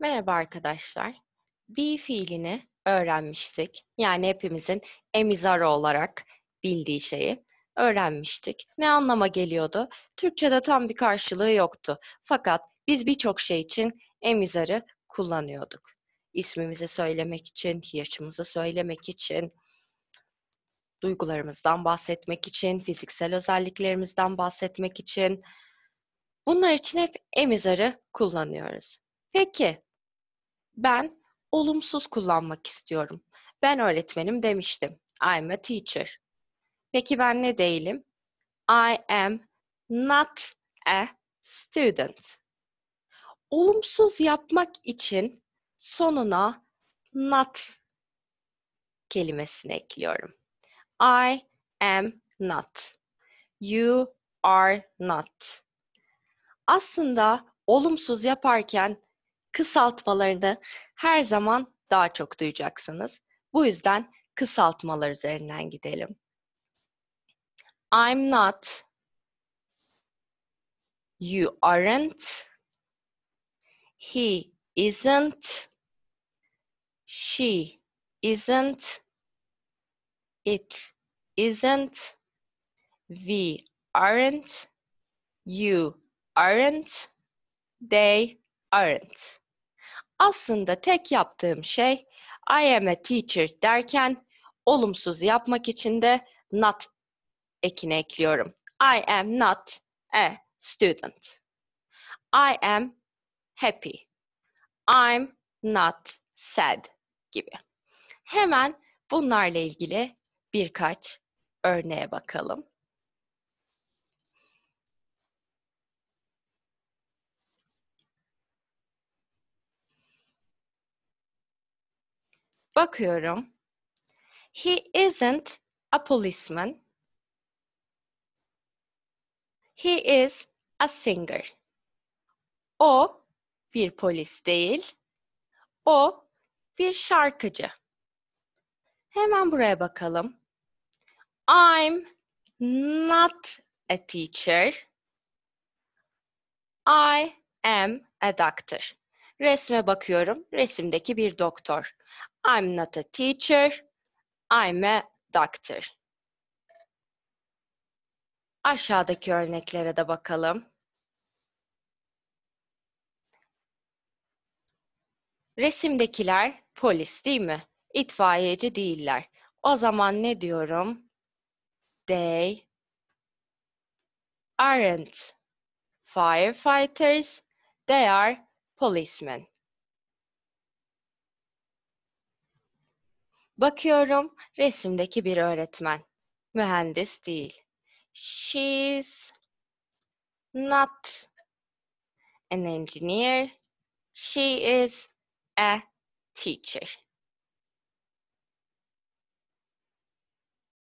Merhaba arkadaşlar. Be fiilini öğrenmiştik. Yani hepimizin emizarı olarak bildiği şeyi öğrenmiştik. Ne anlama geliyordu? Türkçe'de tam bir karşılığı yoktu. Fakat biz birçok şey için emizarı kullanıyorduk. İsmimizi söylemek için, yaşımızı söylemek için, duygularımızdan bahsetmek için, fiziksel özelliklerimizden bahsetmek için. Bunlar için hep emizarı kullanıyoruz. Peki ben olumsuz kullanmak istiyorum. Ben öğretmenim demiştim. I'm a teacher. Peki ben ne değilim? I am not a student. Olumsuz yapmak için sonuna not kelimesini ekliyorum. I am not. You are not. Aslında olumsuz yaparken kısaltmalarını her zaman daha çok duyacaksınız. Bu yüzden kısaltmalar üzerinden gidelim. I'm not, you aren't, he isn't, she isn't, it isn't, we aren't, you aren't, they aren't. Aslında tek yaptığım şey I am a teacher derken olumsuz yapmak için de not ekine ekliyorum. I am not a student. I am happy. I'm not sad gibi. Hemen bunlarla ilgili birkaç örneğe bakalım. Bakıyorum. He isn't a policeman. He is a singer. O bir polis değil. O bir şarkıcı. Hemen buraya bakalım. I'm not a teacher. I am a doctor. Resme bakıyorum. Resimdeki bir doktor. I'm not a teacher. I'm a doctor. Aşağıdaki örneklere de bakalım. Resimdekiler polis değil mi? İtfaiyeci değiller. O zaman ne diyorum? They aren't firefighters. They are policemen. Bakıyorum resimdeki bir öğretmen. Mühendis değil. She's not an engineer. She is a teacher.